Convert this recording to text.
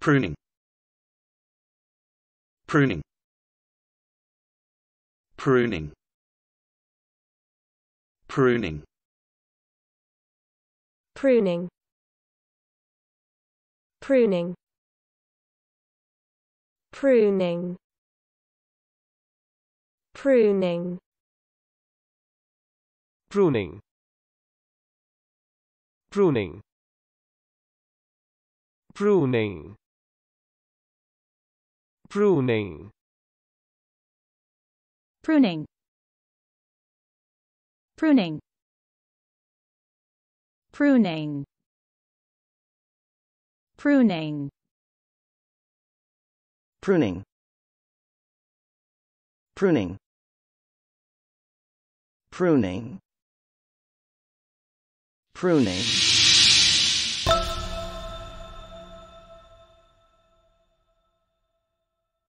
Pruning Pruning Pruning Pruning Pruning Pruning Pruning Pruning Pruning Pruning Pruning Pruning Pruning Pruning Pruning Pruning Pruning Pruning Pruning Pruning